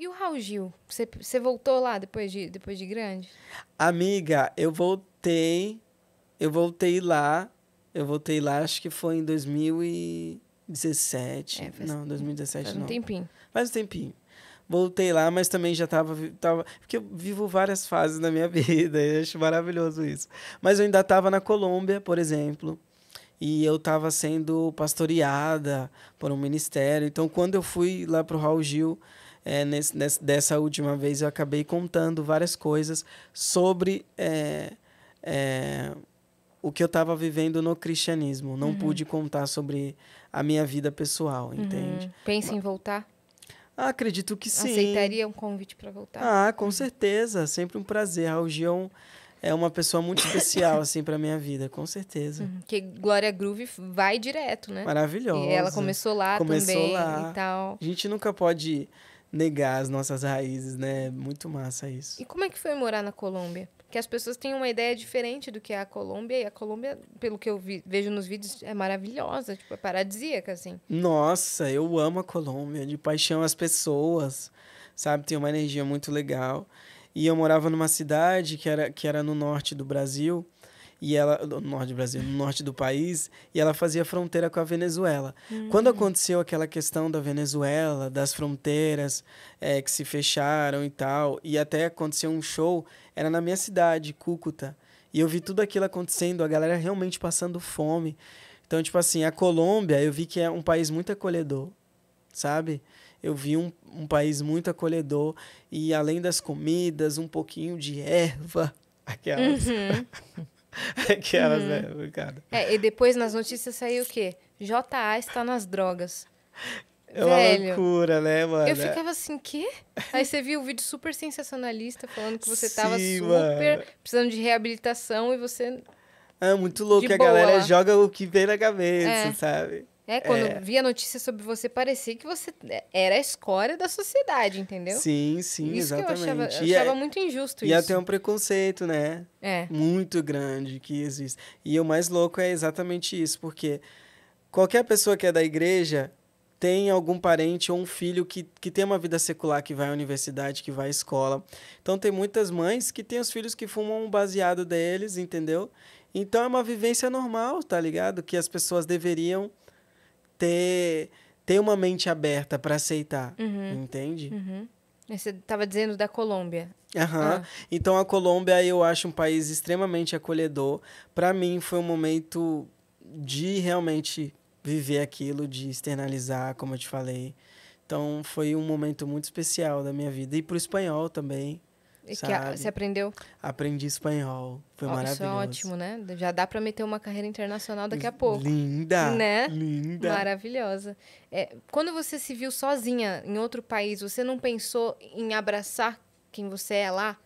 E o Raul Gil? Você, você voltou lá depois de, depois de grande? Amiga, eu voltei. Eu voltei lá. Eu voltei lá, acho que foi em 2017. É, faz, não, 2017 faz um tempinho. Faz um tempinho. Voltei lá, mas também já estava tava. Porque eu vivo várias fases na minha vida. Eu acho maravilhoso isso. Mas eu ainda estava na Colômbia, por exemplo e eu estava sendo pastoreada por um ministério. Então, quando eu fui lá para o Raul Gil, é, nesse, nesse, dessa última vez eu acabei contando várias coisas sobre é, é, o que eu estava vivendo no cristianismo. Não uhum. pude contar sobre a minha vida pessoal, uhum. entende? Uhum. Pensa em voltar? Ah, acredito que sim. Aceitaria um convite para voltar? Ah, com uhum. certeza. Sempre um prazer. Raul Gion é uma pessoa muito especial, assim, para minha vida, com certeza. Uhum, porque Glória Groove vai direto, né? Maravilhosa. E ela começou lá começou também lá. e tal. A gente nunca pode negar as nossas raízes, né? Muito massa isso. E como é que foi morar na Colômbia? Que as pessoas têm uma ideia diferente do que é a Colômbia, e a Colômbia, pelo que eu vi, vejo nos vídeos, é maravilhosa, tipo, é paradisíaca, assim. Nossa, eu amo a Colômbia, de paixão as pessoas, sabe? Tem uma energia muito legal. E eu morava numa cidade que era, que era no norte do Brasil, e ela no norte do Brasil, no norte do país, e ela fazia fronteira com a Venezuela. Hum. Quando aconteceu aquela questão da Venezuela, das fronteiras é, que se fecharam e tal, e até aconteceu um show, era na minha cidade, Cúcuta, e eu vi tudo aquilo acontecendo, a galera realmente passando fome. Então, tipo assim, a Colômbia, eu vi que é um país muito acolhedor, sabe? eu vi um, um país muito acolhedor e além das comidas, um pouquinho de erva, aquelas. Uhum. Aquelas, né, uhum. né? É, e depois nas notícias saiu o quê? JA está nas drogas. É uma Velho, loucura, né, mano? Eu ficava assim, quê? Aí você viu o um vídeo super sensacionalista falando que você Sim, tava super mano. precisando de reabilitação e você. Ah, muito louco, que a galera joga o que vem na cabeça, é. sabe? É, quando é... via notícia sobre você, parecia que você era a escória da sociedade, entendeu? Sim, sim, isso exatamente. eu achava, eu e achava é... muito injusto e é isso. E até um preconceito, né? É. Muito grande que existe. E o mais louco é exatamente isso, porque qualquer pessoa que é da igreja tem algum parente ou um filho que, que tem uma vida secular, que vai à universidade, que vai à escola. Então, tem muitas mães que têm os filhos que fumam um baseado deles, entendeu? Então, é uma vivência normal, tá ligado? Que as pessoas deveriam ter, ter uma mente aberta para aceitar, uhum. entende? Uhum. Você estava dizendo da Colômbia. Ah. Então a Colômbia eu acho um país extremamente acolhedor. Para mim foi um momento de realmente viver aquilo, de externalizar, como eu te falei. Então foi um momento muito especial da minha vida e para o espanhol também. E sabe? que você aprendeu? Aprendi espanhol. Foi oh, maravilhoso. Isso é ótimo, né? Já dá para meter uma carreira internacional daqui a pouco. Linda! Né? Linda! Maravilhosa. É, quando você se viu sozinha em outro país, você não pensou em abraçar quem você é lá?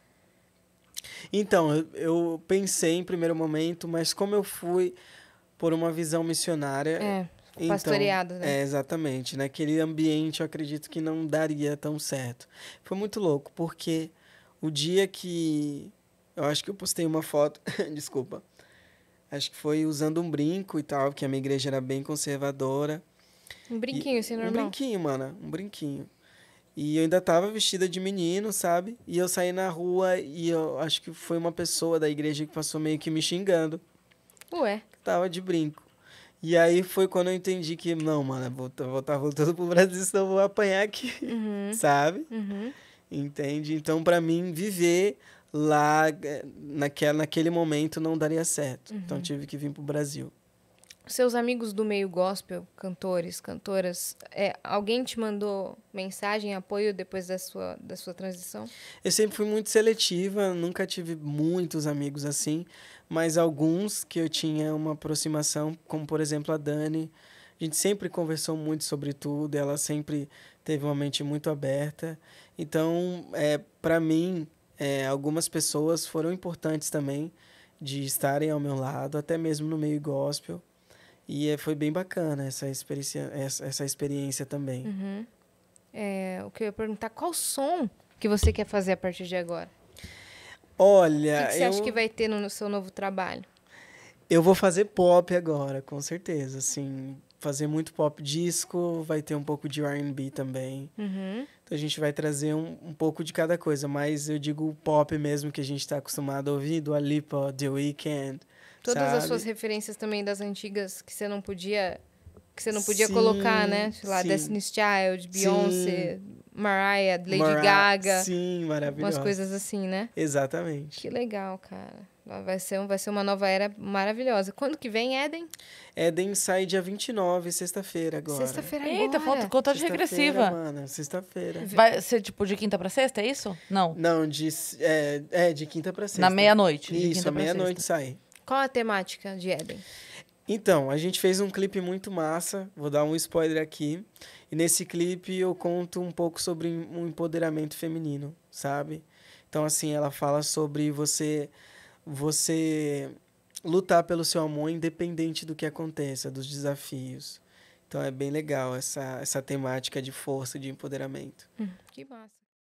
Então, eu, pensei em primeiro momento, mas como eu fui por uma visão missionária, é. Então, pastoreado, né? É, exatamente. Naquele ambiente, eu acredito que não daria tão certo. Foi muito louco, porque o dia que. Eu acho que eu postei uma foto. desculpa. Acho que foi usando um brinco e tal, porque a minha igreja era bem conservadora. Um brinquinho, assim, normal? Um brinquinho, mana. Um brinquinho. E eu ainda tava vestida de menino, sabe? E eu saí na rua e eu acho que foi uma pessoa da igreja que passou meio que me xingando. Ué? Tava de brinco. E aí foi quando eu entendi que, não, mano, vou estar tá voltando pro Brasil, senão eu vou apanhar aqui, uhum. sabe? Uhum. Entende? Então, para mim, viver lá eh, naquela, naquele momento não daria certo. Então, uhum. Então, tive que vir para o Brasil. Seus amigos do meio gospel, cantores, cantoras, é, alguém te mandou mensagem, apoio depois da sua, da sua transição? Eu sempre fui muito seletiva, nunca tive muitos amigos assim, mas alguns que eu tinha uma aproximação, como por exemplo a Dani, a gente sempre conversou muito sobre tudo, ela sempre teve uma mente muito aberta. Então, é, para mim, é, algumas pessoas foram importantes também de estarem ao meu lado, até mesmo no meio gospel. E é, foi bem bacana essa experiência, essa, essa experiência também. Uhum. É, o que eu ia perguntar, qual som que você quer fazer a partir de agora? Olha. O que, que você eu... acha que vai ter no, no seu novo trabalho? Eu vou fazer pop agora, com certeza. Assim, fazer muito pop disco, vai ter um pouco de R&B também. Uhum. Então a gente vai trazer um, um, pouco de cada coisa, mas eu digo o pop mesmo que a gente está acostumado a ouvir, do Alipa, The Weeknd. Todas sabe? as suas referências também das antigas que você não podia que você não podia sim, colocar, né? Sei lá, sim. Destiny's Child, Beyoncé, Mariah, Lady Gaga. Sim, maravilhoso. Umas coisas assim, né? Exatamente. Que legal, cara. Vai ser, um, vai ser uma nova era maravilhosa. Quando que vem, Éden? Éden sai dia 29, sexta-feira agora. Sexta-feira agora. Eita, falta contagem sexta regressiva. Mano, sexta-feira. Vai ser tipo de quinta pra sexta, é isso? Não. Não, de, é, é de quinta pra sexta. Na meia-noite. Isso, à meia-noite sai. Qual a temática de Éden? Então, a gente fez um clipe muito massa, vou dar um spoiler aqui. E nesse clipe eu conto um pouco sobre um empoderamento feminino, sabe? Então, assim, ela fala sobre você você lutar pelo seu amor independente do que aconteça, dos desafios. Então é bem legal essa, essa temática de força, de empoderamento. Hum, que massa.